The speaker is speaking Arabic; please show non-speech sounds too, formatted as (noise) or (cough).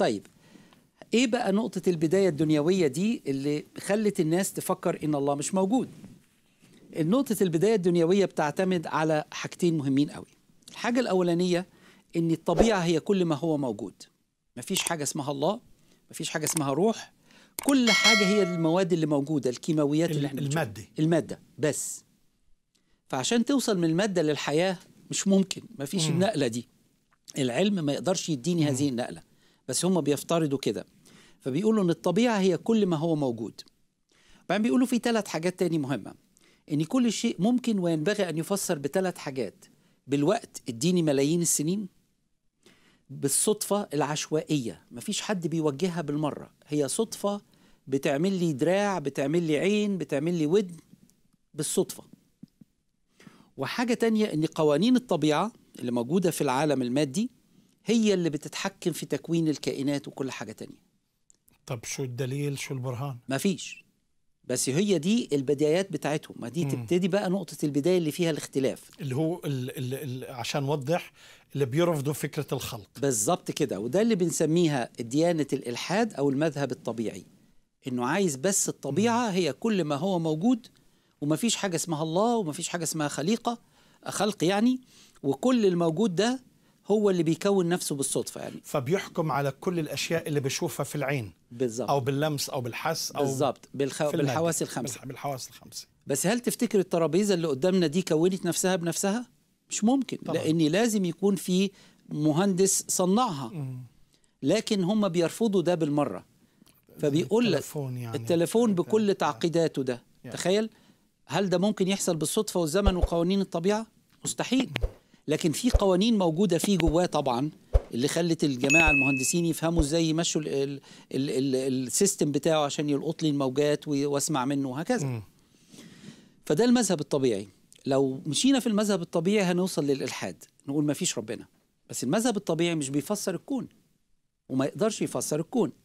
طيب ايه بقى نقطة البداية الدنيوية دي اللي خلت الناس تفكر ان الله مش موجود النقطة البداية الدنيوية بتعتمد على حاجتين مهمين قوي الحاجة الأولانية ان الطبيعة هي كل ما هو موجود مفيش حاجة اسمها الله مفيش حاجة اسمها روح كل حاجة هي المواد اللي موجودة الكيماويات اللي احنا المادة المادة بس فعشان توصل من المادة للحياة مش ممكن مفيش النقلة دي العلم ما يقدرش يديني هذه النقله بس هم بيفترضوا كده فبيقولوا ان الطبيعه هي كل ما هو موجود بعدين بيقولوا في ثلاث حاجات تاني مهمه ان كل شيء ممكن وينبغي ان يفسر بثلاث حاجات بالوقت اديني ملايين السنين بالصدفه العشوائيه مفيش حد بيوجهها بالمره هي صدفه بتعمل لي دراع بتعمل لي عين بتعمل لي ودن بالصدفه وحاجه تانية ان قوانين الطبيعه اللي موجوده في العالم المادي هي اللي بتتحكم في تكوين الكائنات وكل حاجة تانية طب شو الدليل شو البرهان ما فيش بس هي دي البدايات بتاعتهم ما دي تبتدي بقى نقطة البداية اللي فيها الاختلاف اللي هو الـ الـ الـ عشان نوضح اللي بيرفضوا فكرة الخلق بالظبط كده وده اللي بنسميها ديانة الإلحاد أو المذهب الطبيعي إنه عايز بس الطبيعة مم. هي كل ما هو موجود وما فيش حاجة اسمها الله وما فيش حاجة اسمها خليقة خلق يعني وكل الموجود ده هو اللي بيكون نفسه بالصدفه يعني فبيحكم على كل الاشياء اللي بيشوفها في العين بالظبط او باللمس او بالحس او بالظبط بالخ... بالحواس الخمسه بالحواس الخمسه بس هل تفتكر الترابيزه اللي قدامنا دي كونت نفسها بنفسها مش ممكن طبعا. لان لازم يكون في مهندس صنعها لكن هم بيرفضوا ده بالمره فبيقول لك التليفون, يعني التليفون يعني بكل يعني. تعقيداته ده يعني. تخيل هل ده ممكن يحصل بالصدفه والزمن وقوانين الطبيعه مستحيل (laughs) لكن في قوانين موجوده فيه جواه طبعا اللي خلت الجماعه المهندسين يفهموا ازاي يمشوا السيستم بتاعه عشان يلقط لي الموجات واسمع منه وهكذا فده المذهب الطبيعي لو مشينا في المذهب الطبيعي هنوصل للالحاد نقول ما فيش ربنا بس المذهب الطبيعي مش بيفسر الكون وما يقدرش يفسر الكون